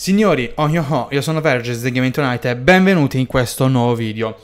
Signori, oh yo oh, ho, oh, io sono Verges di Gaming Tonight e benvenuti in questo nuovo video.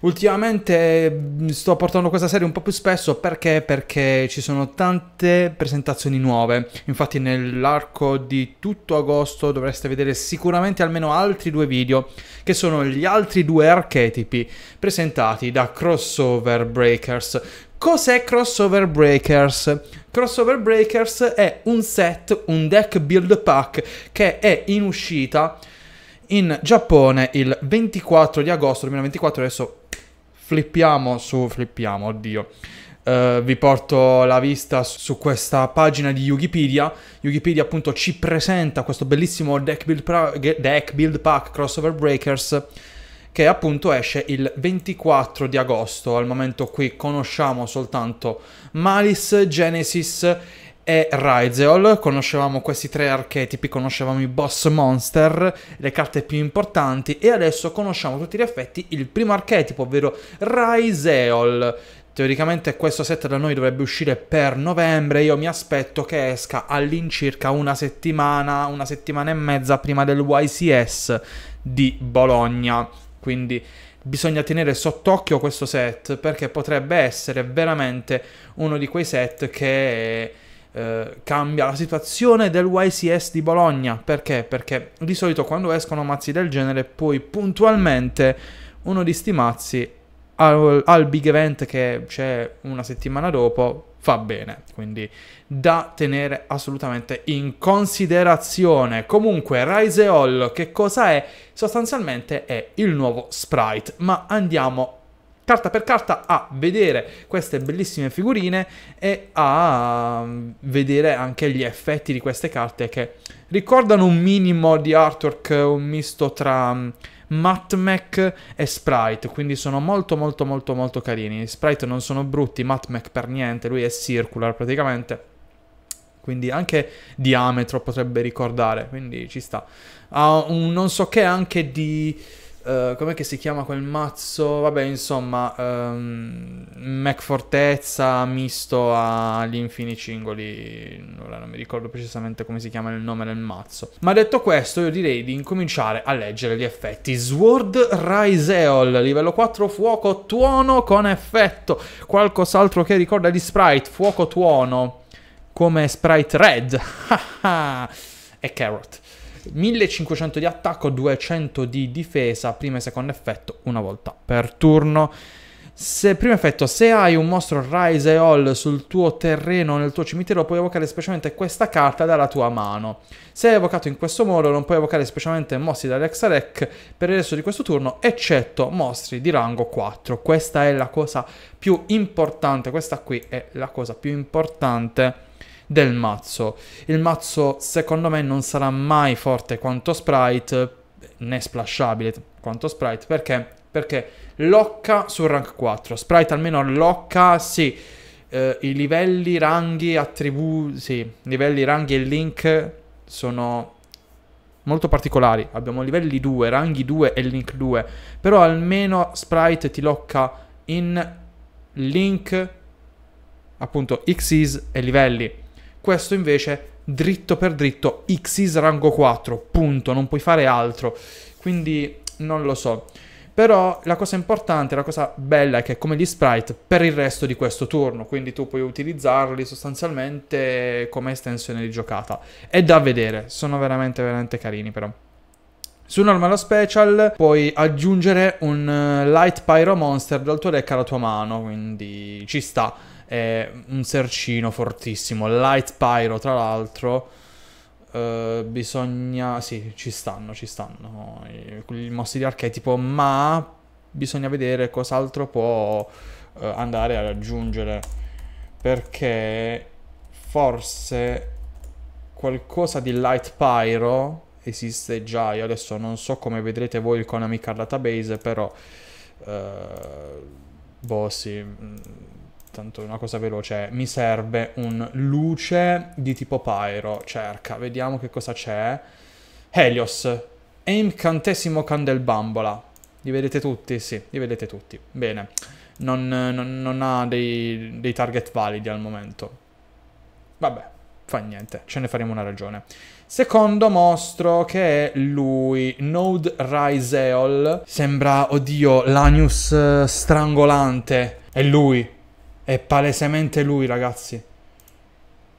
Ultimamente mm, sto portando questa serie un po' più spesso perché? Perché ci sono tante presentazioni nuove. Infatti nell'arco di tutto agosto dovreste vedere sicuramente almeno altri due video che sono gli altri due archetipi presentati da Crossover Breakers. Cos'è Crossover Breakers? Crossover Breakers è un set, un deck build pack che è in uscita in Giappone il 24 di agosto 2024. Adesso flippiamo su, flippiamo, oddio. Uh, vi porto la vista su questa pagina di Yugipedia. Yugipedia appunto ci presenta questo bellissimo deck build, deck build pack Crossover Breakers che appunto esce il 24 di agosto. Al momento qui conosciamo soltanto Malice, Genesis e Rizeol, conoscevamo questi tre archetipi, conoscevamo i boss monster, le carte più importanti e adesso conosciamo tutti gli effetti il primo archetipo, ovvero Rizeol. Teoricamente questo set da noi dovrebbe uscire per novembre, io mi aspetto che esca all'incirca una settimana, una settimana e mezza prima del YCS di Bologna. Quindi bisogna tenere sott'occhio questo set perché potrebbe essere veramente uno di quei set che eh, cambia la situazione del YCS di Bologna. Perché? Perché di solito quando escono mazzi del genere poi puntualmente uno di sti mazzi al, al big event che c'è una settimana dopo fa bene, quindi da tenere assolutamente in considerazione. Comunque Rise All che cosa è? Sostanzialmente è il nuovo sprite, ma andiamo carta per carta a vedere queste bellissime figurine e a mm, vedere anche gli effetti di queste carte che ricordano un minimo di artwork, un misto tra mm, Matmec e Sprite, quindi sono molto molto molto molto carini. Sprite non sono brutti, Matmec per niente, lui è circular praticamente quindi anche diametro potrebbe ricordare, quindi ci sta. Ha un non so che anche di eh, com'è che si chiama quel mazzo? Vabbè, insomma, um, Mac Fortezza misto agli infini cingoli, ora non mi ricordo precisamente come si chiama il nome del mazzo. Ma detto questo, io direi di incominciare a leggere gli effetti. Sword Riseol, livello 4 fuoco tuono con effetto. Qualcos'altro che ricorda di sprite, fuoco tuono, come sprite red. e carrot. 1500 di attacco, 200 di difesa, primo e secondo effetto una volta per turno. Se, primo effetto, se hai un mostro Rise All sul tuo terreno o nel tuo cimitero, puoi evocare specialmente questa carta dalla tua mano. Se è evocato in questo modo, non puoi evocare specialmente mostri dall'Exarec per il resto di questo turno, eccetto mostri di rango 4. Questa è la cosa più importante, questa qui è la cosa più importante del mazzo. Il mazzo secondo me non sarà mai forte quanto Sprite, né splashabile quanto Sprite, perché? Perché locca sul rank 4, Sprite almeno locca, sì, eh, i livelli, ranghi, attributi, sì, livelli, ranghi e link sono molto particolari. Abbiamo livelli 2, ranghi 2 e link 2. Però almeno Sprite ti locca in link, appunto, X's e livelli. Questo invece dritto per dritto Xyz rango 4, punto, non puoi fare altro. Quindi non lo so. Però la cosa importante, la cosa bella è che è come gli sprite per il resto di questo turno, quindi tu puoi utilizzarli sostanzialmente come estensione di giocata. È da vedere, sono veramente veramente carini però. Su normal special puoi aggiungere un eh, Light Pyro Monster dal tuo deck alla tua mano, quindi ci sta è un sercino fortissimo. Light Pyro, tra l'altro. Uh, bisogna. Sì, ci stanno, ci stanno. I, i mossi di archetipo, ma bisogna vedere cos'altro può uh, andare a raggiungere. Perché forse qualcosa di Light Pyro esiste già. Io adesso non so come vedrete voi il Konami Card Database, però. Uh, boh, sì mm, tanto una cosa veloce, mi serve un luce di tipo pyro, cerca, vediamo che cosa c'è. Helios, è incantesimo candelbambola, li vedete tutti? Sì, li vedete tutti, bene. Non, non, non ha dei, dei target validi al momento. Vabbè, fa niente, ce ne faremo una ragione. Secondo mostro che è lui, Node Riseol. Sembra, oddio, l'Anius eh, strangolante. È lui, è palesemente lui, ragazzi.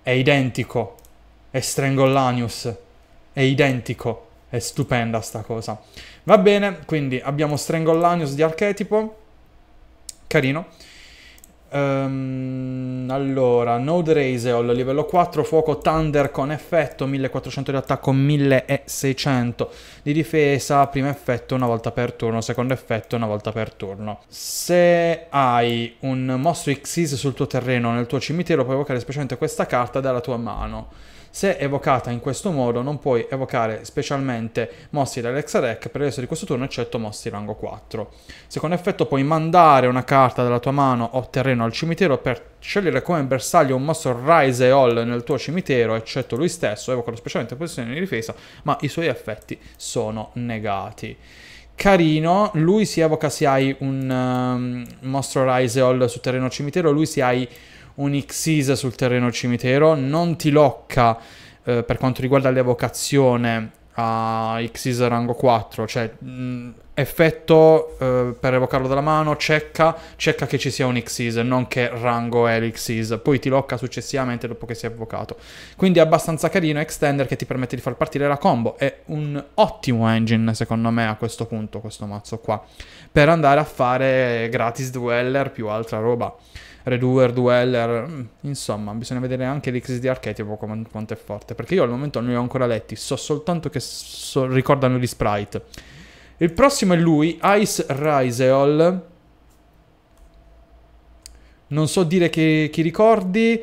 È identico. È Strangolanius. È identico. È stupenda sta cosa. Va bene, quindi abbiamo Strangolanius di archetipo. Carino. Um, allora, Node Razeol, livello 4, fuoco Thunder con effetto, 1400 di attacco, 1600 di difesa, primo effetto una volta per turno, secondo effetto una volta per turno. Se hai un mostro Xyz sul tuo terreno o nel tuo cimitero puoi evocare specialmente questa carta dalla tua mano. Se evocata in questo modo non puoi evocare specialmente mossi dall'Alexa Rec per il resto di questo turno eccetto mossi rango 4. Secondo effetto puoi mandare una carta dalla tua mano o terreno al cimitero per scegliere come bersaglio un mosso Rise All nel tuo cimitero eccetto lui stesso, evocalo specialmente in posizione di difesa, ma i suoi effetti sono negati carino. Lui si evoca se hai un um, mostro All su terreno cimitero. Lui se hai un Xyz sul terreno cimitero, non ti locca eh, per quanto riguarda l'evocazione a Xyz rango 4, cioè mh, effetto eh, per evocarlo dalla mano, checca, checca che ci sia un Xyz, non che rango è l'Xyz, poi ti locca successivamente dopo che si è evocato. Quindi è abbastanza carino Extender che ti permette di far partire la combo, è un ottimo engine secondo me a questo punto questo mazzo qua, per andare a fare gratis dweller più altra roba. Redoer, Dweller, mm, insomma, bisogna vedere anche l'X di archetipo quanto è forte, perché io al momento non li ho ancora letti, so soltanto che so ricordano gli sprite. Il prossimo è lui, Ice Riseol. Non so dire chi, chi ricordi,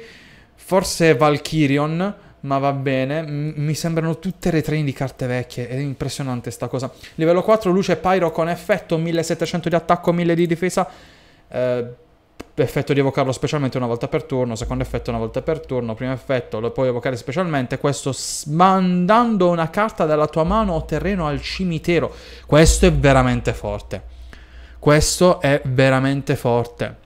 forse Valkyrion, ma va bene. M mi sembrano tutte retrain di carte vecchie, è impressionante sta cosa. Livello 4, luce Pyro con effetto, 1700 di attacco, 1000 di difesa. Eh, effetto di evocarlo specialmente una volta per turno, secondo effetto una volta per turno, primo effetto lo puoi evocare specialmente, questo mandando una carta dalla tua mano o terreno al cimitero. Questo è veramente forte. Questo è veramente forte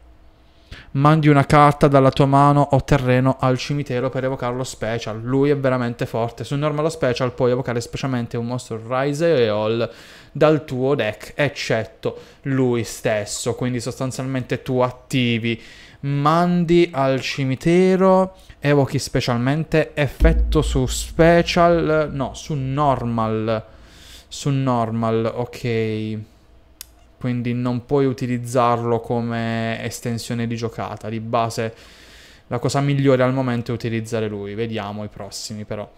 mandi una carta dalla tua mano o terreno al cimitero per evocare lo special. Lui è veramente forte. Su normal o special puoi evocare specialmente un mostro Rise e All dal tuo deck, eccetto lui stesso. Quindi sostanzialmente tu attivi, mandi al cimitero, evochi specialmente effetto su special, no, su normal. Su normal, ok quindi non puoi utilizzarlo come estensione di giocata, di base la cosa migliore al momento è utilizzare lui, vediamo i prossimi però.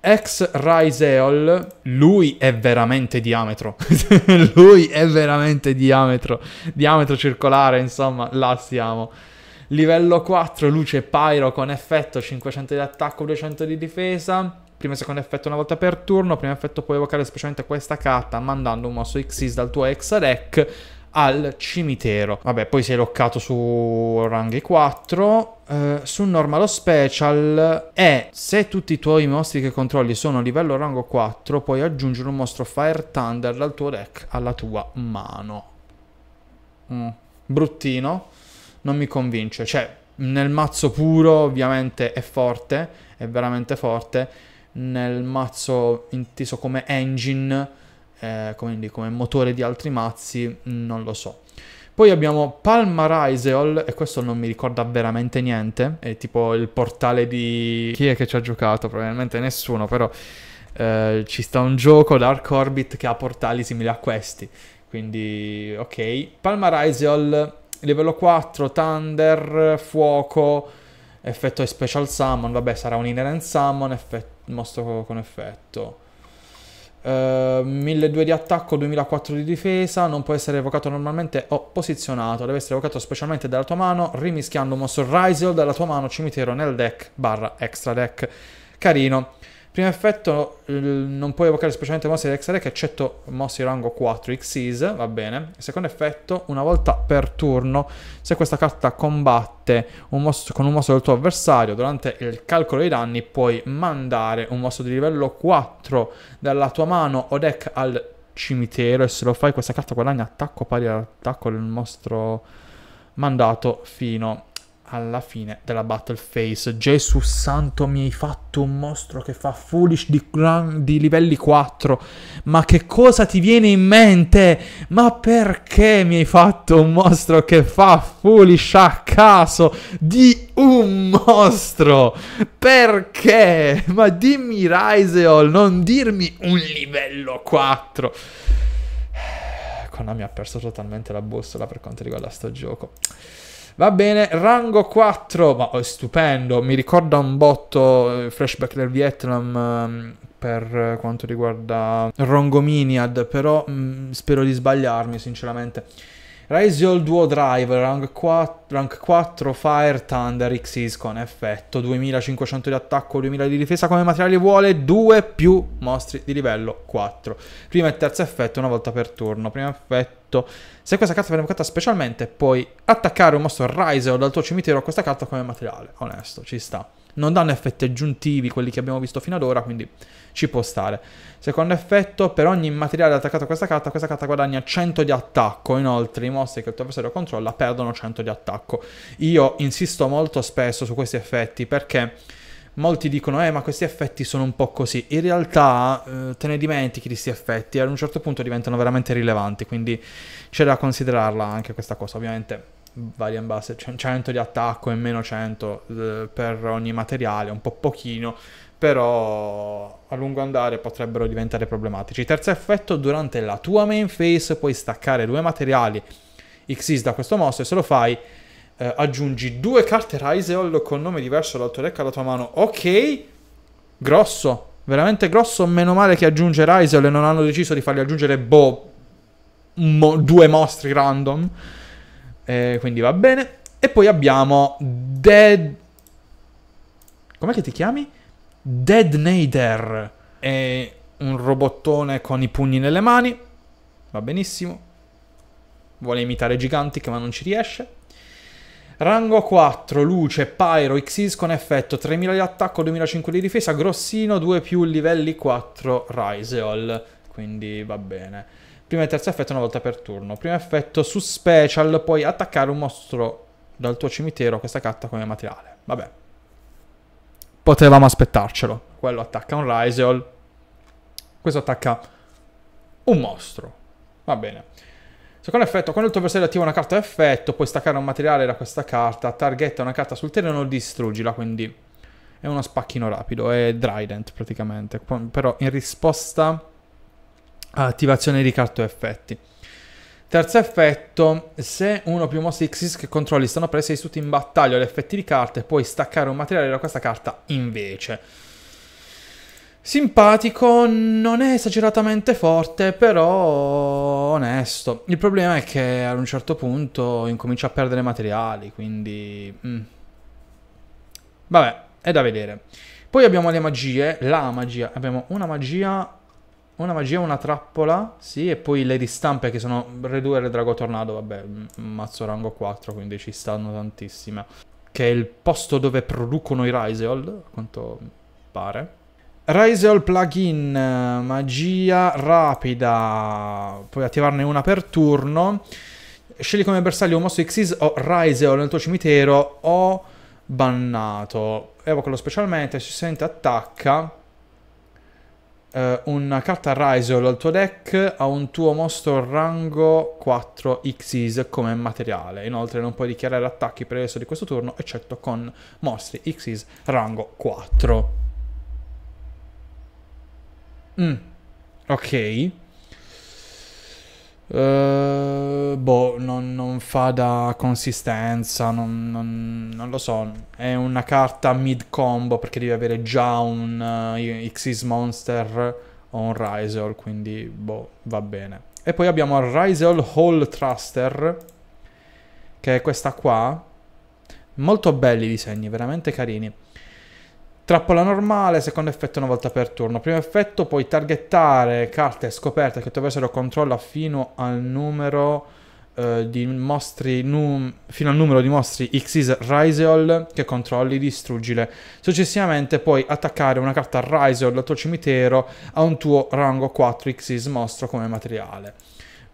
Ex Riseol, lui è veramente diametro, lui è veramente diametro, diametro circolare, insomma, là siamo. Livello 4, luce pyro con effetto, 500 di attacco, 200 di difesa primo e secondo effetto una volta per turno, primo effetto puoi evocare specialmente questa carta mandando un mosso Xyz dal tuo Exarec al cimitero. Vabbè, poi sei loccato su ranghi 4. Eh, sul normalo special è se tutti i tuoi mostri che controlli sono livello rango 4, puoi aggiungere un mostro Fire Thunder dal tuo deck alla tua mano. Mm. Bruttino, non mi convince. Cioè, nel mazzo puro ovviamente è forte, è veramente forte nel mazzo inteso come engine, eh, quindi come motore di altri mazzi, non lo so. Poi abbiamo Palma Riseol, e questo non mi ricorda veramente niente, è tipo il portale di... chi è che ci ha giocato? Probabilmente nessuno, però eh, ci sta un gioco, Dark Orbit, che ha portali simili a questi, quindi ok. Palma Riseol, livello 4, Thunder, Fuoco, effetto special summon, vabbè sarà un inherent summon, effetto mostro con effetto. Uh, 1200 di attacco, 2004 di difesa, non può essere evocato normalmente o posizionato, deve essere evocato specialmente dalla tua mano, rimischiando un mostro Rizal dalla tua mano cimitero nel deck barra extra deck. Carino. Primo effetto non puoi evocare specialmente mosse di X-Rec eccetto mosse di rango 4 Xyz, va bene. Secondo effetto, una volta per turno, se questa carta combatte un mosso, con un mosso del tuo avversario durante il calcolo dei danni, puoi mandare un mosso di livello 4 dalla tua mano o deck al cimitero e se lo fai questa carta guadagna attacco pari all'attacco del nostro mandato fino a alla fine della battle phase. Gesù santo, mi hai fatto un mostro che fa foolish di, di livelli 4. Ma che cosa ti viene in mente? Ma perché mi hai fatto un mostro che fa foolish a caso di un mostro? Perché? Ma dimmi Raiseol, non dirmi un livello 4. Konami ha perso totalmente la bussola per quanto riguarda sto gioco. Va bene, rango 4, ma oh, è stupendo, mi ricorda un botto eh, flashback del Vietnam ehm, per eh, quanto riguarda Rongominiad, però mh, mm, spero di sbagliarmi sinceramente. Raisiol Duo Driver, rank 4, rank 4 Fire Thunder Xyz con effetto 2500 di attacco, 2000 di difesa come materiale vuole 2 più mostri di livello 4. Prima e terzo effetto una volta per turno. Primo effetto, se questa carta viene evocata specialmente puoi attaccare un mostro Raisiol dal tuo cimitero a questa carta come materiale. Onesto, ci sta non danno effetti aggiuntivi quelli che abbiamo visto fino ad ora, quindi ci può stare. Secondo effetto, per ogni materiale attaccato a questa carta, questa carta guadagna 100 di attacco, inoltre i mostri che il tuo avversario controlla perdono 100 di attacco. Io insisto molto spesso su questi effetti perché molti dicono eh ma questi effetti sono un po' così in realtà eh, te ne dimentichi di questi effetti ad un certo punto diventano veramente rilevanti quindi c'è da considerarla anche questa cosa ovviamente Varian base, 100 di attacco e meno 100 per ogni materiale, un po' pochino, però a lungo andare potrebbero diventare problematici. Terzo effetto, durante la tua main phase puoi staccare due materiali Xyz da questo mosso e se lo fai eh, aggiungi due carte Riseol con nome diverso dal tuo deck alla tua mano. Ok, grosso, veramente grosso, meno male che aggiunge Riseol e non hanno deciso di fargli aggiungere boh, mo, due mostri random. Eh, quindi va bene. E poi abbiamo Dead... Com'è che ti chiami? Dead Nader. È un robottone con i pugni nelle mani. Va benissimo. Vuole imitare Gigantic ma non ci riesce. Rango 4, luce, pyro, Xyz con effetto, 3000 di attacco, 2005 di difesa, grossino, 2 più livelli 4, Riseol. Quindi va bene. Prima e terzo effetto una volta per turno. Primo effetto su special puoi attaccare un mostro dal tuo cimitero questa carta come materiale. Vabbè. Potevamo aspettarcelo. Quello attacca un Riseol. Questo attacca un mostro. Va bene. Secondo effetto, quando il tuo avversario attiva una carta effetto, puoi staccare un materiale da questa carta, targetta una carta sul terreno, e distruggila, quindi è uno spacchino rapido, è Drydent praticamente, però in risposta attivazione di carto effetti. Terzo effetto, se uno o più mostri Xis che controlli stanno presi e istituti in battaglia agli effetti di carte, puoi staccare un materiale da questa carta invece. Simpatico, non è esageratamente forte, però onesto. Il problema è che ad un certo punto incomincia a perdere materiali, quindi... Mm. Vabbè, è da vedere. Poi abbiamo le magie, la magia, abbiamo una magia una magia, una trappola, sì, e poi le ristampe che sono Redurre Drago Tornado, vabbè, mazzo rango 4, quindi ci stanno tantissime. Che è il posto dove producono i Riseol, a quanto pare. Riseol plugin, magia rapida, puoi attivarne una per turno. Scegli come bersaglio un mostro Xyz o Riseol nel tuo cimitero o bannato. Evocalo specialmente, si sente attacca eh, una carta Rhizol al tuo deck ha un tuo mostro rango 4 Xyz come materiale. Inoltre non puoi dichiarare attacchi per il resto di questo turno, eccetto con mostri Xyz rango 4. Mm. Ok. Uh, boh, non, non, fa da consistenza, non, non, non, lo so. È una carta mid combo perché devi avere già un uh, eh, Xyz Monster o un Riseol, quindi boh, va bene. E poi abbiamo il Hall Thruster, che è questa qua. Molto belli i disegni, veramente carini. Trappola normale, secondo effetto una volta per turno. Primo effetto, puoi targettare carte scoperte che attraversano controlla fino al numero eh, di mostri num fino al numero di mostri Xyz Riseol che controlli, distruggile. Successivamente puoi attaccare una carta Riseol dal tuo cimitero a un tuo rango 4 Xyz mostro come materiale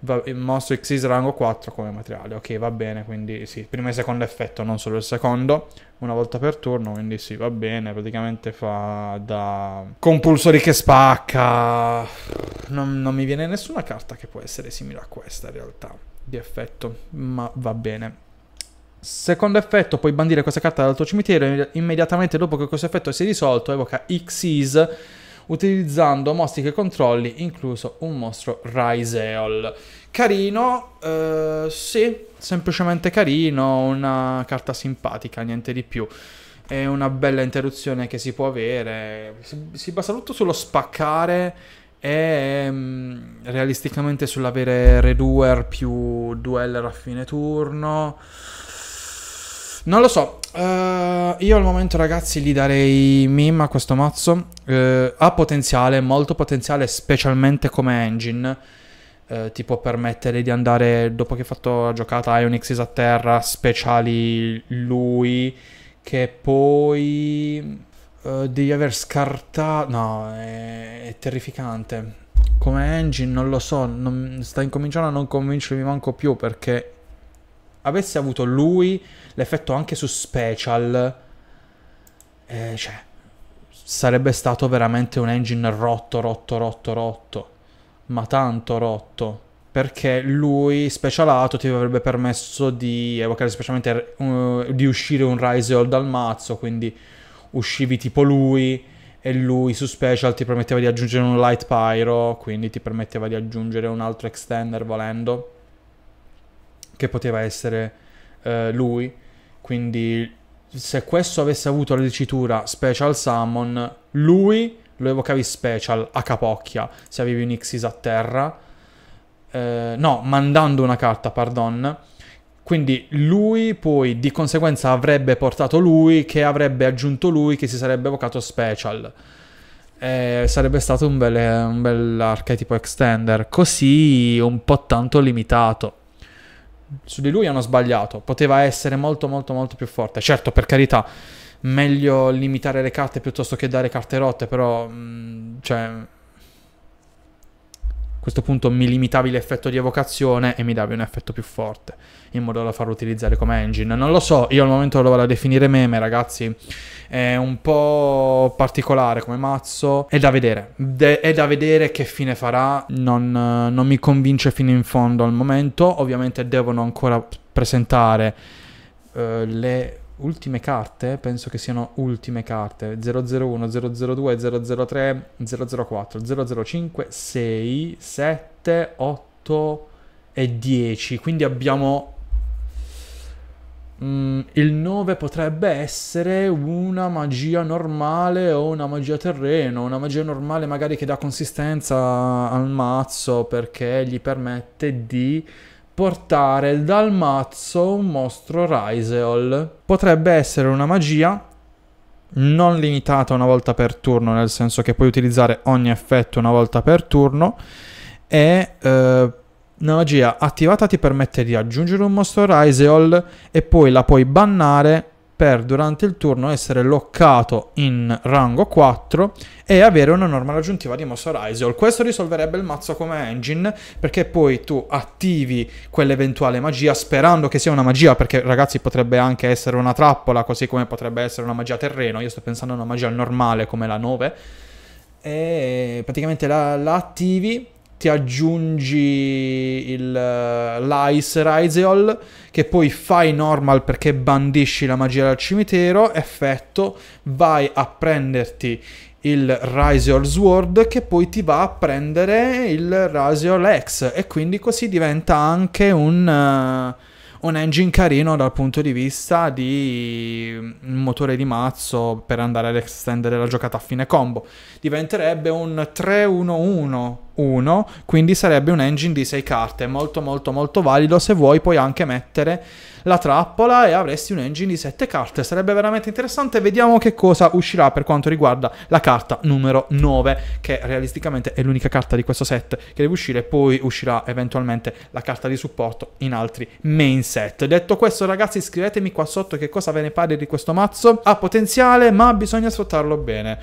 va, mostro Xyz rango 4 come materiale. Ok, va bene, quindi sì, primo e secondo effetto, non solo il secondo, una volta per turno, quindi sì, va bene, praticamente fa da compulsori che spacca. Non, non mi viene nessuna carta che può essere simile a questa in realtà, di effetto, ma va bene. Secondo effetto, puoi bandire questa carta dal tuo cimitero immediatamente dopo che questo effetto si è risolto, evoca Xyz utilizzando mostri che controlli, incluso un mostro Riseol. Carino, eh, sì, semplicemente carino, una carta simpatica, niente di più. È una bella interruzione che si può avere. Si, si basa tutto sullo spaccare e um, realisticamente sull'avere Reduer più Dueller a fine turno. Non lo so. Uh, io al momento, ragazzi, gli darei meme a questo mazzo. Uh, ha potenziale, molto potenziale, specialmente come engine. Uh, ti può permettere di andare, dopo che hai fatto la giocata Ionix a terra, speciali lui, che poi devi aver scartato... No, è, è terrificante. Come engine, non lo so, non... sta incominciando a non convincermi manco più perché avesse avuto lui l'effetto anche su special, eh, cioè, sarebbe stato veramente un engine rotto, rotto, rotto, rotto, ma tanto rotto. Perché lui, specialato, ti avrebbe permesso di evocare specialmente uh, di uscire un Rise All dal mazzo, quindi uscivi tipo lui e lui su special ti permetteva di aggiungere un light pyro, quindi ti permetteva di aggiungere un altro extender volendo che poteva essere eh, lui. Quindi se questo avesse avuto la dicitura Special Summon, lui lo evocavi Special a capocchia, se avevi un Xyz a terra. Eh, no, mandando una carta, pardon. Quindi lui poi di conseguenza avrebbe portato lui, che avrebbe aggiunto lui, che si sarebbe evocato Special. Eh, sarebbe stato un bel, un bel archetipo extender, così un po' tanto limitato su di lui hanno sbagliato. Poteva essere molto, molto, molto più forte. Certo, per carità, meglio limitare le carte piuttosto che dare carte rotte, però... Mh, mm, cioè, a questo punto mi limitavi l'effetto di evocazione e mi davi un effetto più forte, in modo da farlo utilizzare come engine. Non lo so, io al momento lo vado a definire meme, ragazzi. È un po' particolare come mazzo. È da vedere. De- è da vedere che fine farà. Non, non mi convince fino in fondo al momento. Ovviamente devono ancora presentare uh, le ultime carte, penso che siano ultime carte, 001, 002, 003, 004, 005, 6, 7, 8 e 10, quindi abbiamo... Mm, il 9 potrebbe essere una magia normale o una magia terreno, una magia normale magari che dà consistenza al mazzo perché gli permette di portare dal mazzo un mostro Riseol. Potrebbe essere una magia non limitata una volta per turno, nel senso che puoi utilizzare ogni effetto una volta per turno e eh, una magia attivata ti permette di aggiungere un mostro Riseol e poi la puoi bannare per durante il turno essere loccato in rango 4 e avere una norma aggiuntiva di mossa Raizel. Questo risolverebbe il mazzo come engine perché poi tu attivi quell'eventuale magia sperando che sia una magia perché ragazzi potrebbe anche essere una trappola così come potrebbe essere una magia terreno. Io sto pensando a una magia normale come la 9 e praticamente la, la attivi ti aggiungi il, l'Ice Riseol che poi fai normal perché bandisci la magia dal cimitero, effetto, vai a prenderti il Riseol Sword che poi ti va a prendere il Riseol X e quindi così diventa anche un... Uh, un engine carino dal punto di vista di mm, un motore di mazzo per andare ad estendere la giocata a fine combo. Diventerebbe un 3-1-1-1, quindi sarebbe un engine di 6 carte, molto molto molto valido se vuoi puoi anche mettere la trappola e avresti un engine di 7 carte. Sarebbe veramente interessante. Vediamo che cosa uscirà per quanto riguarda la carta numero 9, che realisticamente è l'unica carta di questo set che deve uscire. Poi uscirà eventualmente la carta di supporto in altri main set. Detto questo, ragazzi, scrivetemi qua sotto che cosa ve ne pare di questo mazzo. Ha potenziale, ma bisogna sfruttarlo bene.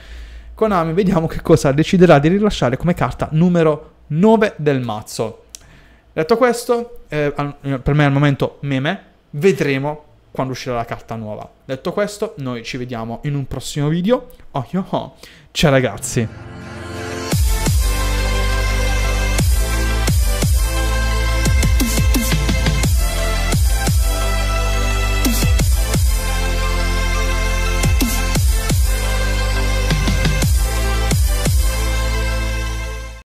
Konami, vediamo che cosa deciderà di rilasciare come carta numero 9 del mazzo. Detto questo, eh, per me al momento meme, vedremo quando uscirà la carta nuova. Detto questo, noi ci vediamo in un prossimo video. Oh, yo, oh, oh. ciao ragazzi!